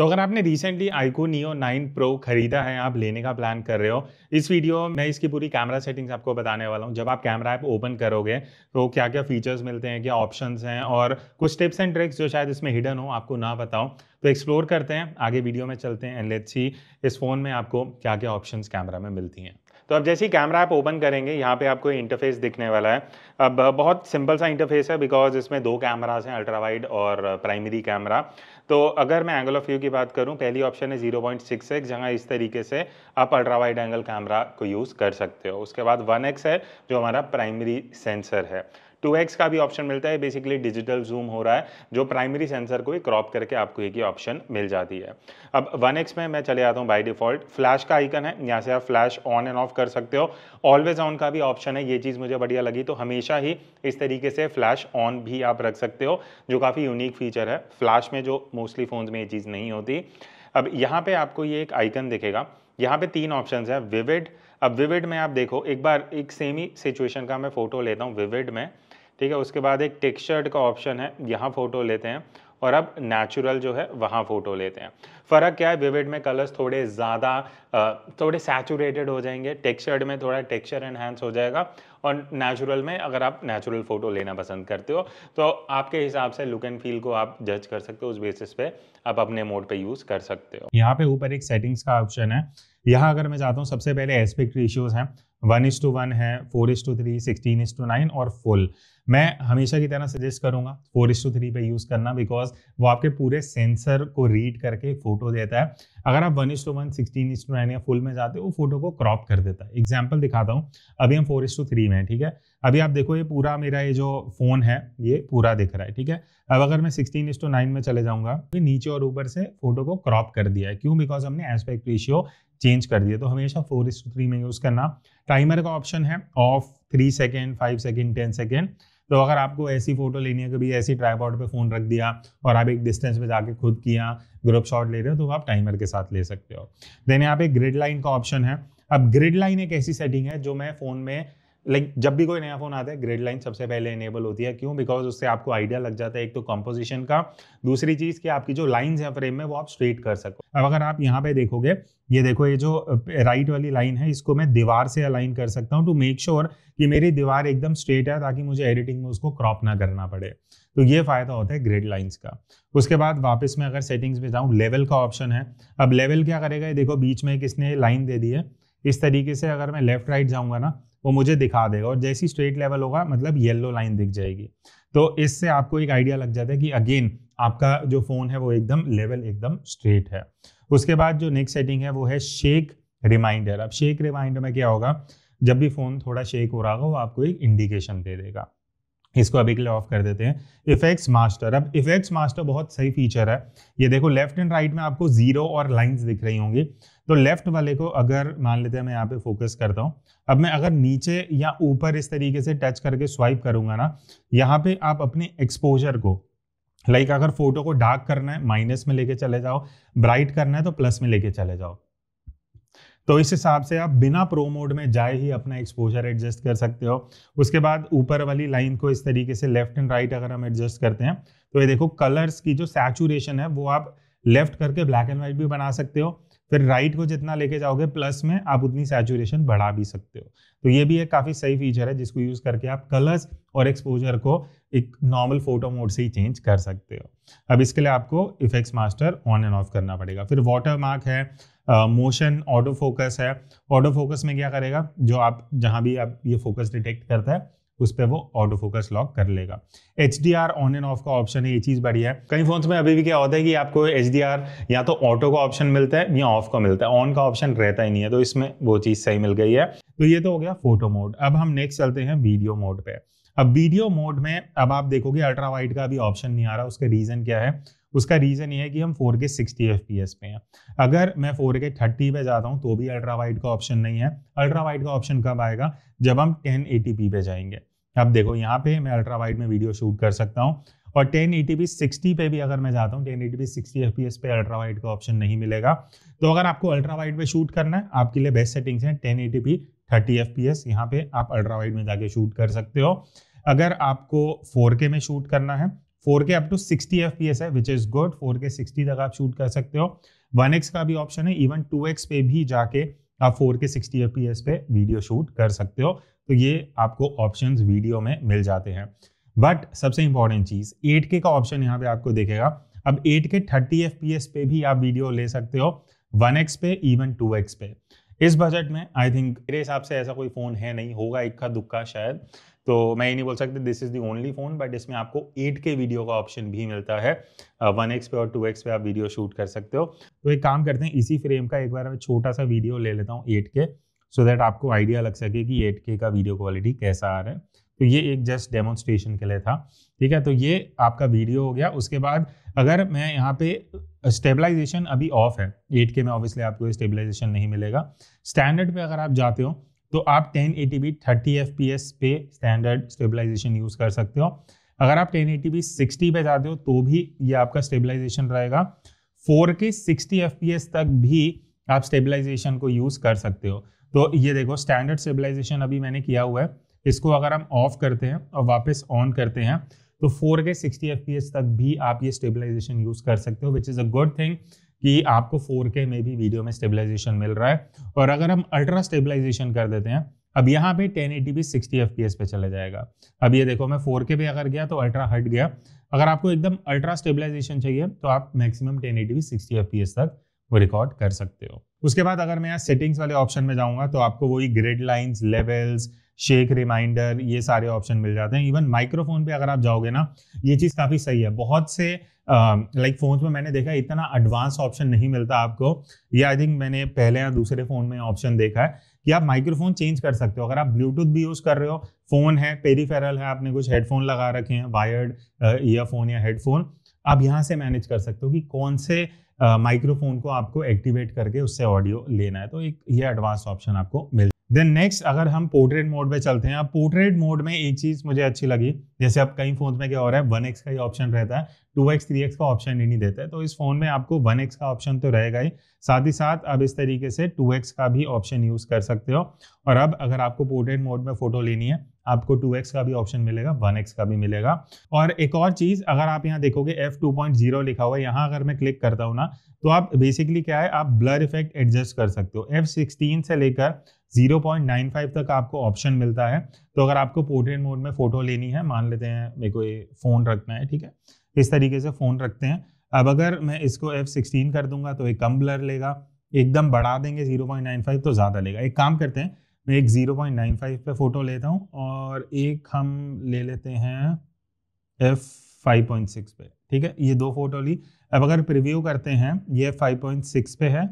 तो अगर आपने रिसेंटली आईको नियो 9 प्रो खरीदा है आप लेने का प्लान कर रहे हो इस वीडियो में मैं इसकी पूरी कैमरा सेटिंग्स आपको बताने वाला हूँ जब आप कैमरा ऐप ओपन करोगे तो क्या क्या फीचर्स मिलते हैं क्या ऑप्शन हैं और कुछ टिप्स एंड ट्रिक्स जो शायद इसमें हिडन हो आपको ना बताओ तो एक्सप्लोर करते हैं आगे वीडियो में चलते हैं एंड लेट्स सी इस फ़ोन में आपको क्या क्या ऑप्शंस कैमरा में मिलती हैं तो अब जैसे ही कैमरा आप ओपन करेंगे यहाँ पे आपको इंटरफेस दिखने वाला है अब बहुत सिंपल सा इंटरफेस है बिकॉज इसमें दो कैमरास हैं अल्ट्रा वाइड और प्राइमरी कैमरा तो अगर मैं एंगल ऑफ व्यू की बात करूं पहली ऑप्शन है जीरो पॉइंट सिक्स एक्स जहाँ इस तरीके से आप अल्ट्रा वाइड एंगल कैमरा को यूज़ कर सकते हो उसके बाद वन एक्स है जो हमारा प्राइमरी सेंसर है टू एक्स का भी ऑप्शन मिलता है बेसिकली डिजिटल जूम हो रहा है जो प्राइमरी सेंसर को ही क्रॉप करके आपको एक ही ऑप्शन मिल जाती है अब वन एक्स में मैं चले आता हूँ बाई डिफॉल्ट फ्लैश का आइकन है यहाँ से आप फ्लैश ऑन एंड ऑफ कर सकते हो ऑलवेज ऑन का भी ऑप्शन है ये चीज़ मुझे बढ़िया लगी तो हमेशा ही इस तरीके से फ्लैश ऑन भी आप रख सकते हो जो काफ़ी यूनिक फीचर है फ्लैश में जो मोस्टली फ़ोन में ये चीज़ नहीं होती अब यहाँ पे आपको ये एक आइकन दिखेगा यहाँ पे तीन ऑप्शंस है विविड अब विविड में आप देखो एक बार एक सेम ही सिचुएशन का मैं फ़ोटो लेता हूँ विविड में ठीक है उसके बाद एक टेक्सचर्ड का ऑप्शन है यहाँ फ़ोटो लेते हैं और अब नेचुरल जो है वहाँ फ़ोटो लेते हैं फ़र्क क्या है विविड में कलर्स थोड़े ज़्यादा थोड़े सैचुरेटेड हो जाएंगे टेक्सचर्ड में थोड़ा टेक्सचर एनहेंस हो जाएगा और नेचुरल में अगर आप नेचुरल फ़ोटो लेना पसंद करते हो तो आपके हिसाब से लुक एंड फील को आप जज कर सकते हो उस बेसिस पे आप अपने मोड पे यूज़ कर सकते हो यहाँ पे ऊपर एक सेटिंग्स का ऑप्शन है यहाँ अगर मैं जाता हूँ सबसे पहले एस्पेक्ट रेशियोज़ हैं वन इज टू वन है four is to three sixteen is to nine और फुल मैं हमेशा की तरह सजेस्ट करूंगा फोर इज टू थ्री पे यूज़ करना बिकॉज वो आपके पूरे सेंसर को रीड करके फोटो देता है अगर आप one is to one sixteen is to nine या फुल में जाते हो वो फोटो को क्रॉप कर देता है एग्जाम्पल दिखाता हूँ अभी हम फोर इज टू थ्री में ठीक है अभी आप देखो ये पूरा मेरा ये जो फ़ोन है ये पूरा दिख रहा है ठीक है अब अगर मैं सिक्सटीन इज टू नाइन में चले जाऊँगा तो नीचे और ऊपर से फोटो को क्रॉप कर दिया है क्यों बिकॉज हमने एस्पेक्ट रेशियो चेंज कर दिया तो हमेशा फोर इस टू थ्री में यूज़ करना टाइमर का ऑप्शन है off three second five second ten second तो अगर आपको ऐसी फ़ोटो लेनी है कभी ऐसी ट्राईपॉड पे फ़ोन रख दिया और आप एक डिस्टेंस पे जाके खुद किया ग्रुप शॉट ले रहे हो तो आप टाइमर के साथ ले सकते हो देन यहाँ पे ग्रिड लाइन का ऑप्शन है अब ग्रिड लाइन एक ऐसी सेटिंग है जो मैं फ़ोन में लाइक like, जब भी कोई नया फ़ोन आता है ग्रेड लाइन सबसे पहले इनेबल होती है क्यों बिकॉज उससे आपको आइडिया लग जाता है एक तो कंपोजिशन का दूसरी चीज़ कि आपकी जो लाइंस हैं फ्रेम में वो आप स्ट्रेट कर सको अब अगर आप यहाँ पे देखोगे ये देखो ये जो राइट वाली लाइन है इसको मैं दीवार से अलाइन कर सकता हूँ टू मेक श्योर कि मेरी दीवार एकदम स्ट्रेट है ताकि मुझे एडिटिंग में उसको क्रॉप ना करना पड़े तो ये फ़ायदा होता है ग्रेड लाइंस का उसके बाद वापस मैं अगर सेटिंग्स में जाऊँ लेवल का ऑप्शन है अब लेवल क्या करेगा ये देखो बीच में किसने लाइन दे दी है इस तरीके से अगर मैं लेफ्ट राइट जाऊँगा ना वो मुझे दिखा देगा और जैसी स्ट्रेट लेवल होगा मतलब येलो लाइन दिख जाएगी तो इससे आपको एक आइडिया लग जाता है कि अगेन आपका जो फ़ोन है वो एकदम लेवल एकदम स्ट्रेट है उसके बाद जो नेक्स्ट सेटिंग है वो है शेक रिमाइंडर अब शेक रिमाइंडर में क्या होगा जब भी फ़ोन थोड़ा शेक हो रहा होगा वो आपको एक इंडिकेशन दे देगा इसको अभी के लिए ऑफ कर देते हैं इफेक्ट्स मास्टर अब इफेक्ट्स मास्टर बहुत सही फीचर है ये देखो लेफ्ट एंड राइट में आपको जीरो और लाइंस दिख रही होंगी तो लेफ्ट वाले को अगर मान लेते हैं मैं यहाँ पे फोकस करता हूँ अब मैं अगर नीचे या ऊपर इस तरीके से टच करके स्वाइप करूंगा ना यहाँ पे आप अपने एक्सपोजर को लाइक अगर फोटो को डार्क करना है माइनस में लेके चले जाओ ब्राइट करना है तो प्लस में लेके चले जाओ तो इस हिसाब से आप बिना प्रो मोड में जाए ही अपना एक्सपोजर एडजस्ट कर सकते हो उसके बाद ऊपर वाली लाइन को इस तरीके से लेफ्ट एंड राइट अगर हम एडजस्ट करते हैं तो ये देखो कलर्स की जो सैचुरेशन है वो आप लेफ्ट करके ब्लैक एंड व्हाइट भी बना सकते हो फिर राइट को जितना लेके जाओगे प्लस में आप उतनी सैचुरेशन बढ़ा भी सकते हो तो ये भी एक काफ़ी सही फीचर है जिसको यूज़ करके आप कलर्स और एक्सपोजर को एक नॉर्मल फोटो मोड से ही चेंज कर सकते हो अब इसके लिए आपको effects master on and off करना पड़ेगा फिर वाटर मार्क है मोशन ऑटो फोकस है ऑटो फोकस में क्या करेगा जो आप जहां भी आप ये फोकस डिटेक्ट करता है उस पर वो ऑटो फोकस लॉक कर लेगा H D R on and off का ऑप्शन है ये चीज़ बढ़िया है कई फोन्स में अभी भी क्या होता है कि आपको एच डी आर या तो ऑटो का ऑप्शन मिलता है या ऑफ का मिलता है ऑन का ऑप्शन रहता ही नहीं है तो इसमें वो चीज़ सही मिल गई है तो ये तो हो गया फोटो मोड अब हम नेक्स्ट चलते हैं वीडियो मोड पर अब वीडियो मोड में अब आप देखोगे अल्ट्रा वाइट का अभी ऑप्शन नहीं आ रहा उसका रीज़न क्या है उसका रीज़न ये है कि हम फोर के सिक्सटी एफ पे हैं अगर मैं फोर के थर्टी पे जाता हूँ तो भी अल्ट्रा वाइड का ऑप्शन नहीं है अल्ट्रा वाइड का ऑप्शन कब आएगा जब हम टेन पे जाएंगे अब देखो यहाँ पे मैं अल्ट्रा वाइड में वीडियो शूट कर सकता हूँ और टेन एटी पी सिक्सटी पे भी अगर मैं जाता हूँ ten eighty P sixty F P S पे अल्ट्रा वाइड का ऑप्शन नहीं मिलेगा तो अगर आपको अल्ट्रा वाइड पे शूट करना है आपके लिए बेस्ट सेटिंग्स हैं ten eighty P thirty F P S यहाँ पे आप अल्ट्रा वाइड में जाके शूट कर सकते हो अगर आपको फोर के में शूट करना है four K up to sixty F P S है which is good four K sixty तक आप शूट कर सकते हो वन एक्स का भी ऑप्शन है इवन टू एक्स पे भी जाके आप four K sixty F P S पे वीडियो शूट कर सकते हो तो ये आपको ऑप्शन वीडियो में मिल जाते हैं बट सबसे इंपॉर्टेंट चीज़ एट के का ऑप्शन यहाँ पे आपको देखेगा अब एट के थर्टी एफ पी एस पे भी आप वीडियो ले सकते हो वन एक्स पे इवन टू एक्स पे इस बजट में आई थिंक मेरे हिसाब से ऐसा कोई फ़ोन है नहीं होगा इक्का दुक्का शायद तो मैं ये नहीं बोल सकता this is the only phone but इसमें आपको एट के वीडियो का ऑप्शन भी मिलता है वन एक्स पे और टू एक्स पे आप वीडियो शूट कर सकते हो तो एक काम करते हैं इसी फ्रेम का एक बार मैं छोटा सा वीडियो ले लेता हूँ एट के सो दैट आपको आइडिया लग सके कि एट के का वीडियो क्वालिटी कैसा आ रहा है तो ये एक जस्ट डेमोन्स्ट्रेशन के लिए था ठीक है तो ये आपका वीडियो हो गया उसके बाद अगर मैं यहाँ पे स्टेबलाइजेशन अभी ऑफ है एट के में ऑब्वियसली आपको स्टेबलाइजेशन नहीं मिलेगा स्टैंडर्ड पे अगर आप जाते हो तो आप 1080p at B thirty F पे स्टैंडर्ड स्टेबलाइजेशन यूज़ कर सकते हो अगर आप 1080p एटी बी सिक्सटी पे जाते हो तो भी ये आपका स्टेबलाइजेशन रहेगा 4K 60 FPS तक भी आप स्टेबलाइजेशन को यूज़ कर सकते हो तो ये देखो स्टैंडर्ड स्टेबलाइजेशन अभी मैंने किया हुआ है इसको अगर हम ऑफ करते हैं और वापस ऑन करते हैं तो 4K 60 FPS तक भी आप ये स्टेबलाइजेशन यूज़ कर सकते हो which is a good thing कि आपको के में भी वीडियो में स्टेबलाइजेशन मिल रहा है और अगर हम अल्ट्रा स्टेबलाइजेशन कर देते हैं अब यहाँ पे 1080p 60 fps पे चला जाएगा अब ये देखो मैं फोर के पे अगर गया तो अल्ट्रा हट गया अगर आपको एकदम अल्ट्रा स्टेबलाइजेशन चाहिए तो आप मैक्सिमम एफ पी एस तक वो रिकॉर्ड कर सकते हो उसके बाद अगर मैं यहाँ सेटिंग्स वाले ऑप्शन में जाऊँगा तो आपको वही grid lines levels shake reminder ये सारे ऑप्शन मिल जाते हैं इवन माइक्रोफोन पे अगर आप जाओगे ना ये चीज़ काफ़ी सही है बहुत से लाइक uh, like में मैंने देखा इतना एडवांस ऑप्शन नहीं मिलता आपको ये आई थिंक मैंने पहले या दूसरे फ़ोन में ऑप्शन देखा है कि आप माइक्रोफोन चेंज कर सकते हो अगर आप ब्लूटूथ भी यूज़ कर रहे हो फ़ोन है पेरीफेरल है आपने कुछ हेडफोन लगा रखे हैं वायर्ड ईयरफोन या हेडफोन आप यहाँ से मैनेज कर सकते हो कि कौन से माइक्रोफोन uh, को आपको एक्टिवेट करके उससे ऑडियो लेना है तो एक ये एडवांस ऑप्शन आपको मिल देन नेक्स्ट अगर हम पोर्ट्रेट मोड में चलते हैं अब पोर्ट्रेट मोड में एक चीज़ मुझे अच्छी लगी जैसे अब कई फ़ोन में क्या हो रहा है वन एक्स का ही ऑप्शन रहता है टू एक्स थ्री एक्स का ऑप्शन ही नहीं देता है तो इस फ़ोन में आपको वन एक्स का ऑप्शन तो रहेगा ही साथ ही साथ अब इस तरीके से टू एक्स का भी ऑप्शन यूज़ कर सकते हो और अब अगर आपको पोर्ट्रेट मोड में फ़ोटो लेनी है आपको टू एक्स का भी ऑप्शन मिलेगा वन एक्स का भी मिलेगा और एक और चीज़ अगर आप यहाँ देखोगे एफ टू पॉइंट जीरो लिखा हुआ है यहाँ अगर मैं क्लिक करता हूँ ना तो आप बेसिकली क्या है आप ब्लर इफेक्ट एडजस्ट कर सकते हो एफ सिक्सटीन से लेकर 0.95 तक आपको ऑप्शन मिलता है तो अगर आपको पोर्ट्रेट मोड में फ़ोटो लेनी है मान लेते हैं मेरे को ये फ़ोन रखना है ठीक है इस तरीके से फ़ोन रखते हैं अब अगर मैं इसको एफ सिक्सटीन कर दूंगा तो एक कम ब्लर लेगा एकदम बढ़ा देंगे जीरो पॉइंट नाइन फाइव तो ज़्यादा लेगा एक काम करते हैं मैं एक जीरो पॉइंट नाइन फाइव पे फ़ोटो लेता हूँ और एक हम ले लेते हैं एफ फाइव पॉइंट सिक्स पे ठीक है ये दो फ़ोटो ली अब अगर प्रिव्यू करते हैं ये फाइव पॉइंट सिक्स पे है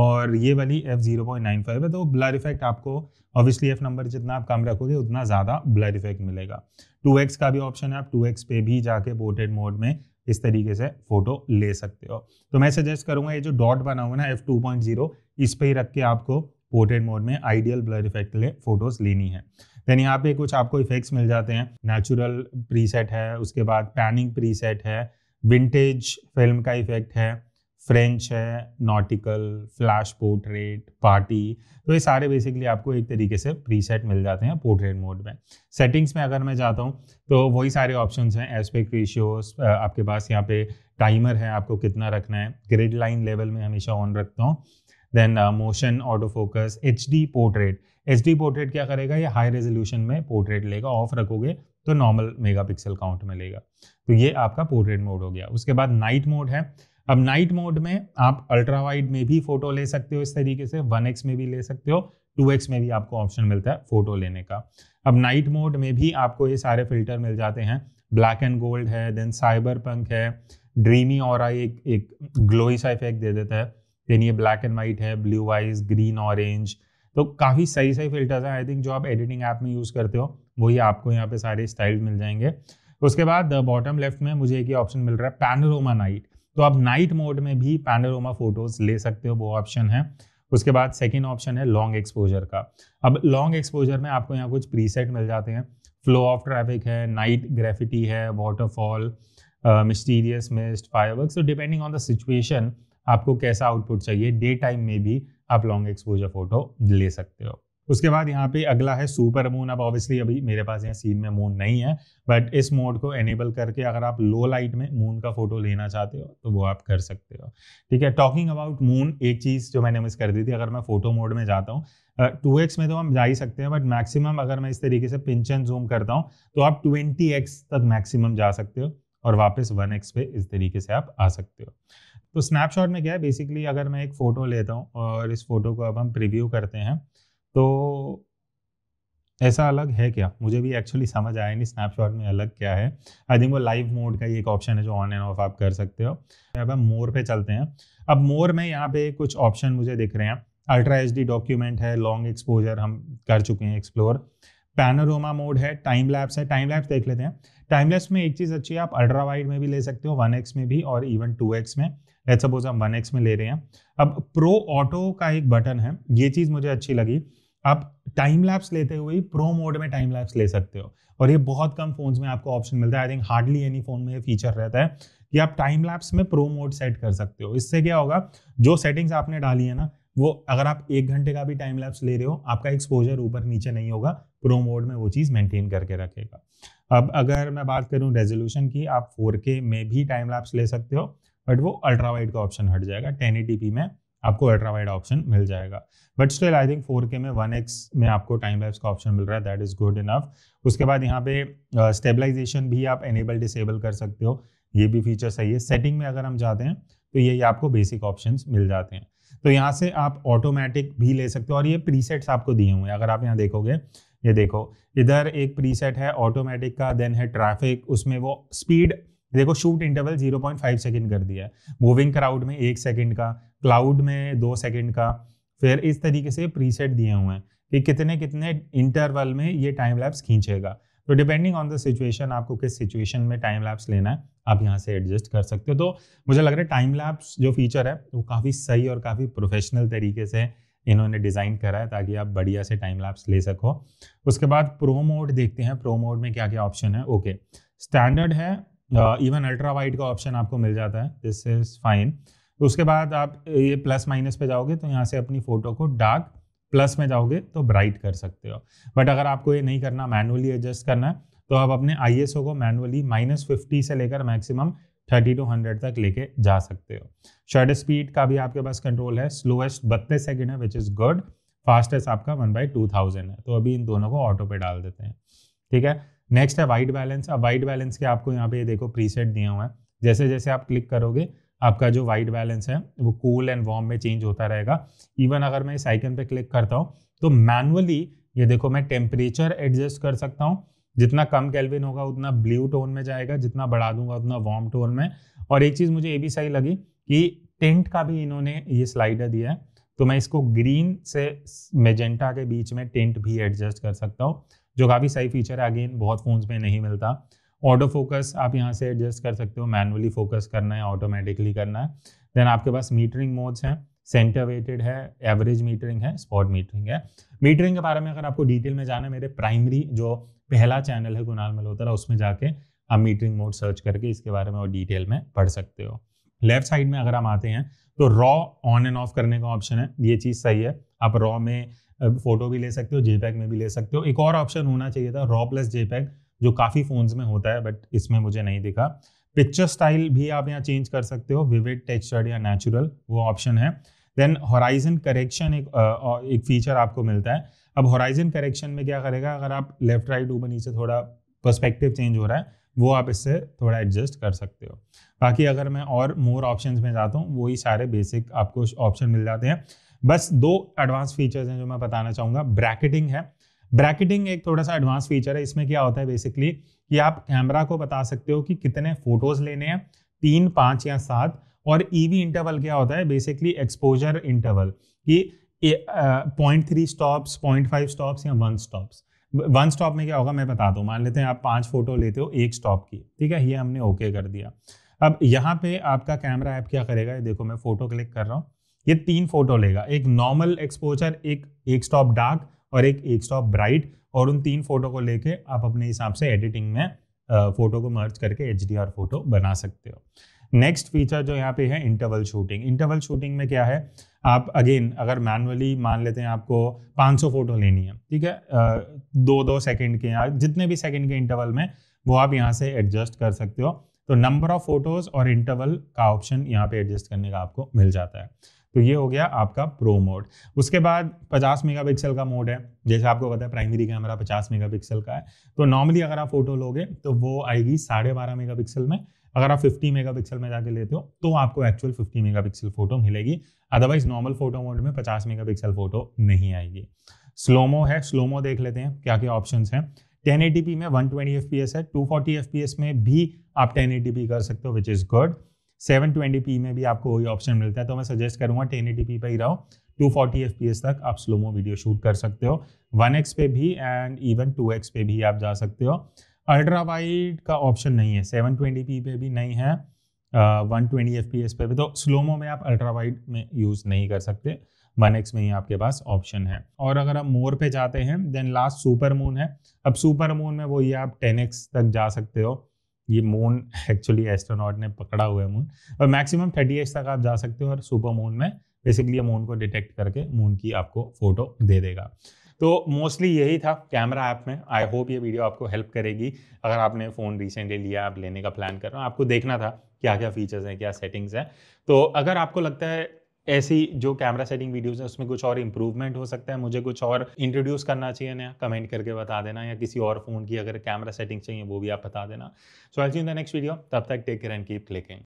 और ये वाली F zero point nine five है तो ब्लर इफेक्ट आपको ऑब्वियसली एफ नंबर जितना आप कम रखोगे उतना ज़्यादा ब्लर इफेक्ट मिलेगा टू एक्स का भी ऑप्शन है आप टू एक्स पे भी जाके पोर्ट्रेट मोड में इस तरीके से फोटो ले सकते हो तो मैं सजेस्ट करूंगा ये जो डॉट बना हुआ ना एफ टू पॉइंट जीरो इस पर ही रख के आपको पोर्ट्रेट मोड में आइडियल ब्लर इफेक्ट के लिए फोटोज लेनी है देन यहाँ पे कुछ आपको इफेक्ट्स मिल जाते हैं नेचुरल प्रीसेट है उसके बाद पैनिंग प्रीसेट है विंटेज फिल्म का इफेक्ट है फ्रेंच है नॉटिकल फ्लैश पोर्ट्रेट पार्टी तो ये सारे बेसिकली आपको एक तरीके से प्रीसेट मिल जाते हैं पोर्ट्रेट मोड में सेटिंग्स में अगर मैं जाता हूँ तो वही सारे ऑप्शन हैं एस्पेक्ट रेशियोस आपके पास यहाँ पे टाइमर है आपको कितना रखना है ग्रिड लाइन लेवल में हमेशा ऑन रखता हूँ then motion auto focus H D portrait H D portrait क्या करेगा ये हाई रेजोल्यूशन में पोर्ट्रेट लेगा ऑफ रखोगे तो नॉर्मल मेगापिक्सल काउंट में लेगा तो ये आपका पोर्ट्रेट मोड हो गया उसके बाद नाइट मोड है अब नाइट मोड में आप अल्ट्रा वाइड में भी फोटो ले सकते हो इस तरीके से वन एक्स में भी ले सकते हो टू एक्स में भी आपको ऑप्शन मिलता है फोटो लेने का अब नाइट मोड में भी आपको ये सारे फिल्टर मिल जाते हैं ब्लैक एंड गोल्ड है देन साइबर पंक है ड्रीमी और एक एक ग्लोई सा इफेक्ट दे देता है देन ये ब्लैक एंड वाइट है ब्लू वाइज ग्रीन ऑरेंज तो काफ़ी सही सही फिल्टर्स हैं आई थिंक जो आप एडिटिंग ऐप में यूज़ करते हो वही आपको यहाँ पे सारे स्टाइल मिल जाएंगे उसके बाद बॉटम लेफ्ट में मुझे एक ही ऑप्शन मिल रहा है पैनरोमा नाइट तो आप नाइट मोड में भी पैनोरोमा फोटोज ले सकते हो वो ऑप्शन है उसके बाद सेकेंड ऑप्शन है लॉन्ग एक्सपोजर का अब लॉन्ग एक्सपोजर में आपको यहाँ कुछ प्रीसेट मिल जाते हैं फ्लो ऑफ ट्रैफिक है नाइट ग्रेफिटी है waterfall mysterious mist firework so depending on the situation आपको कैसा आउटपुट चाहिए डे टाइम में भी आप लॉन्ग एक्सपोजर फोटो ले सकते हो उसके बाद यहाँ पे अगला है सुपर मून अब ऑब्वियसली अभी मेरे पास यहाँ सीन में मून नहीं है बट इस मोड को एनेबल करके अगर आप लो लाइट में मून का फोटो लेना चाहते हो तो वो आप कर सकते हो ठीक है टॉकिंग अबाउट मून एक चीज़ जो मैंने मिस कर दी थी अगर मैं फोटो मोड में जाता हूँ टू एक्स में तो हम जा ही सकते हैं बट मैक्सिमम अगर मैं इस तरीके से पिंचन जूम करता हूँ तो आप ट्वेंटी एक्स तक मैक्सिमम जा सकते हो और वापस वन एक्स पे इस तरीके से आप आ सकते हो तो स्नैपशॉट में क्या है बेसिकली अगर मैं एक फ़ोटो लेता हूँ और इस फोटो को अब हम प्रिव्यू करते हैं तो ऐसा अलग है क्या मुझे भी एक्चुअली समझ आया नहीं स्नैपशॉट में अलग क्या है आई थिंक वो लाइव मोड का ही एक ऑप्शन है जो ऑन एंड ऑफ आप कर सकते हो अब हम मोर पे चलते हैं अब मोर में यहाँ पे कुछ ऑप्शन मुझे दिख रहे हैं अल्ट्रा एच डॉक्यूमेंट है लॉन्ग एक्सपोजर हम कर चुके हैं एक्सप्लोर पैनोरोमा मोड है टाइम लैप्स है टाइम लैप्स देख लेते हैं टाइम लैप्स में एक चीज़ अच्छी है आप अल्ट्रा वाइड में भी ले सकते हो वन एक्स में भी और इवन टू एक्स में लेट्स सपोज हम वन एक्स में ले रहे हैं अब प्रो ऑटो का एक बटन है ये चीज़ मुझे अच्छी लगी आप टाइम लैप्स लेते हुए प्रो मोड में टाइम लैप्स ले सकते हो और ये बहुत कम फोन्स में आपको ऑप्शन मिलता है I think hardly any phone में ये फीचर रहता है कि आप टाइम लैप्स में प्रो मोड सेट कर सकते हो इससे क्या होगा जो सेटिंग्स आपने डाली है ना वो अगर आप एक घंटे का भी टाइम लैप्स ले रहे हो आपका एक्सपोजर ऊपर नीचे नहीं होगा प्रो मोड में वो चीज़ मेंटेन करके रखेगा अब अगर मैं बात करूँ रेजोल्यूशन की आप 4K में भी टाइम लैप्स ले सकते हो बट वो अल्ट्रा वाइड का ऑप्शन हट जाएगा टेन में आपको अल्ट्रा वाइड ऑप्शन मिल जाएगा but still I think four K में वन एक्स में आपको टाइम लाइफ का ऑप्शन मिल रहा है दैट इज़ गुड इनफ उसके बाद यहाँ पे स्टेबलाइजेशन uh, भी आप एनेबल डिसेबल कर सकते हो ये भी फीचर सही है सेटिंग में अगर हम जाते हैं तो ये आपको बेसिक ऑप्शन मिल जाते हैं तो यहाँ से आप ऑटोमेटिक भी ले सकते हो और ये प्रीसेट्स आपको दिए हुए हैं अगर आप यहाँ देखोगे ये देखो इधर एक प्रीसेट है ऑटोमेटिक का देन है ट्रैफिक उसमें वो स्पीड देखो शूट इंटरवल 0.5 सेकंड कर दिया है मूविंग क्राउड में एक सेकंड का क्लाउड में दो सेकंड का फिर इस तरीके से प्रीसेट दिए हुए हैं कि कितने कितने इंटरवल में ये टाइम लैप्स खींचेगा तो डिपेंडिंग ऑन द सिचुएशन आपको किस सिचुएशन में टाइम लैप्स लेना है आप यहाँ से एडजस्ट कर सकते हो तो मुझे लग रहा है टाइम लैप्स जो फीचर है वो काफ़ी सही और काफ़ी प्रोफेशनल तरीके से इन्होंने डिज़ाइन करा है ताकि आप बढ़िया से टाइम लैप्स ले सको उसके बाद प्रो मोड देखते हैं प्रो मोड में क्या क्या ऑप्शन है ओके स्टैंडर्ड है इवन अल्ट्रा वाइट का ऑप्शन आपको मिल जाता है दिस इज़ फाइन उसके बाद आप ये प्लस माइनस पे जाओगे तो यहाँ से अपनी फ़ोटो को डार्क प्लस में जाओगे तो ब्राइट कर सकते हो बट अगर आपको ये नहीं करना मैनुअली एडजस्ट करना है तो आप अपने आई को मैनुअली माइनस फिफ्टी से लेकर मैक्सिमम थर्टी टू हंड्रेड तक लेके जा सकते हो शर्ट स्पीड का भी आपके पास कंट्रोल है स्लोएस्ट बत्तीस सेकेंड है विच इज़ गुड फास्टेस्ट आपका वन बाई टू थाउजेंड है तो अभी इन दोनों को ऑटो पे डाल देते हैं ठीक है नेक्स्ट है वाइट बैलेंस अब वाइट बैलेंस के आपको यहाँ पे ये देखो प्रीसेट दिया हुआ है जैसे जैसे आप क्लिक करोगे आपका जो वाइट बैलेंस है वो कूल एंड वार्म में चेंज होता रहेगा इवन अगर मैं इस आइकन पे क्लिक करता हूँ तो मैनुअली ये देखो मैं टेम्परेचर एडजस्ट कर सकता हूँ जितना कम कैलविन होगा उतना ब्लू टोन में जाएगा जितना बढ़ा दूंगा उतना वार्म टोन में और एक चीज़ मुझे ये भी सही लगी कि टेंट का भी इन्होंने ये स्लाइडर दिया है तो मैं इसको ग्रीन से मेजेंटा के बीच में टेंट भी एडजस्ट कर सकता हूँ जो काफ़ी सही फीचर है अगेन बहुत फ़ोन्स में नहीं मिलता ऑटो फोकस आप यहाँ से एडजस्ट कर सकते हो मैनुअली फोकस करना है ऑटोमेटिकली करना है देन आपके पास मीटरिंग मोड्स हैं सेंटर वेटेड है एवरेज मीटरिंग है स्पॉट मीटरिंग है मीटरिंग के बारे में अगर आपको डिटेल में जाना है मेरे प्राइमरी जो पहला चैनल है कुणाल मल्होत्रा उसमें जाके आप मीटरिंग मोड सर्च करके इसके बारे में और डिटेल में पढ़ सकते हो लेफ्ट साइड में अगर हम आते हैं तो रॉ ऑन एंड ऑफ करने का ऑप्शन है ये चीज़ सही है आप रॉ में फोटो भी ले सकते हो जेपैक में भी ले सकते हो एक और ऑप्शन होना चाहिए था रॉ प्लस जेपैक जो काफ़ी फ़ोन्स में होता है बट इसमें मुझे नहीं दिखा पिक्चर स्टाइल भी आप यहाँ चेंज कर सकते हो विविड टेक्सचर्ड या नेचुरल वो ऑप्शन है देन हॉराइजन करेक्शन एक एक फीचर आपको मिलता है अब हॉराइजन करेक्शन में क्या करेगा अगर आप लेफ्ट राइट ऊपर नीचे थोड़ा पर्सपेक्टिव चेंज हो रहा है वो आप इससे थोड़ा एडजस्ट कर सकते हो बाकी अगर मैं और मोर ऑप्शंस में जाता हूँ वही सारे बेसिक आपको ऑप्शन मिल जाते हैं बस दो एडवांस फीचर्स हैं जो मैं बताना चाहूँगा ब्रैकेटिंग है ब्रैकेटिंग एक थोड़ा सा एडवांस फीचर है इसमें क्या होता है बेसिकली कि आप कैमरा को बता सकते हो कि कितने फोटोज़ लेने हैं तीन पाँच या सात और ईवी e इंटरवल क्या होता है बेसिकली एक्सपोजर इंटरवल कि point three stops point five stops या वन स्टॉप्स वन स्टॉप में क्या होगा मैं बता दूँ मान लेते हैं आप पाँच फोटो लेते हो एक स्टॉप की ठीक है ये हमने ओके okay कर दिया अब यहाँ पे आपका कैमरा ऐप क्या करेगा देखो मैं फ़ोटो क्लिक कर रहा हूँ ये तीन फोटो लेगा एक नॉर्मल एक्सपोजर एक एक स्टॉप डार्क और एक एक स्टॉप ब्राइट और उन तीन फोटो को लेके आप अपने हिसाब से एडिटिंग में फोटो को मर्ज करके एच फोटो बना सकते हो नेक्स्ट फीचर जो यहाँ पे है इंटरवल शूटिंग इंटरवल शूटिंग में क्या है आप अगेन अगर मैनुअली मान लेते हैं आपको 500 फोटो लेनी है ठीक है दो दो सेकंड के या जितने भी सेकंड के इंटरवल में वो आप यहाँ से एडजस्ट कर सकते हो तो नंबर ऑफ फोटोज और इंटरवल का ऑप्शन यहाँ पे एडजस्ट करने का आपको मिल जाता है तो ये हो गया आपका प्रो मोड उसके बाद 50 मेगापिक्सल का मोड है जैसे आपको पता है प्राइमरी कैमरा 50 मेगापिक्सल का है तो नॉर्मली अगर आप फोटो लोगे तो वो आएगी साढ़े बारह मेगा में अगर आप 50 मेगापिक्सल में जाके लेते हो तो आपको एक्चुअल 50 मेगापिक्सल फोटो मिलेगी अदरवाइज नॉर्मल फोटो मोड में 50 मेगापिक्सल फोटो नहीं आएगी स्लोमो है स्लोमो देख लेते हैं क्या क्या ऑप्शंस हैं टेन में 120 fps है 240 fps में भी आप 1080p कर सकते हो which is good seven twenty P में भी आपको वही ऑप्शन मिलता है तो मैं सजेस्ट करूंगा टेन एटी पी पर ही रहो two forty F P S तक आप स्लोमो वीडियो शूट कर सकते हो वन एक्स पे भी एंड इवन टू एक्स पे भी आप जा सकते हो अल्ट्रा वाइड का ऑप्शन नहीं है सेवन ट्वेंटी पी पे भी नहीं है one twenty F P S पे भी तो स्लोमो में आप अल्ट्रा वाइड में यूज़ नहीं कर सकते वन एक्स में ही आपके पास ऑप्शन है और अगर आप मोर पे जाते हैं देन लास्ट सुपर मून है अब सुपर मून में वो ये आप टेन एक्स तक जा सकते हो ये मून एक्चुअली एस्ट्रोनॉट ने पकड़ा हुआ है मून और मैक्सिमम थर्टी एच तक आप जा सकते हो और सुपर मून में बेसिकली ये मून को डिटेक्ट करके मून की आपको फ़ोटो दे देगा तो मोस्टली यही था कैमरा ऐप में आई होप ये वीडियो आपको हेल्प करेगी अगर आपने फ़ोन रिसेंटली लिया आप लेने का प्लान कर रहे हो आपको देखना था क्या क्या फीचर्स हैं क्या सेटिंग्स हैं तो अगर आपको लगता है ऐसी जो कैमरा सेटिंग वीडियोस हैं उसमें कुछ और इम्प्रूवमेंट हो सकता है मुझे कुछ और इंट्रोड्यूस करना चाहिए नया कमेंट करके बता देना या किसी और फ़ोन की अगर कैमरा सेटिंग चाहिए वो भी आप बता देना सो I in the next video तब तक take care and keep clicking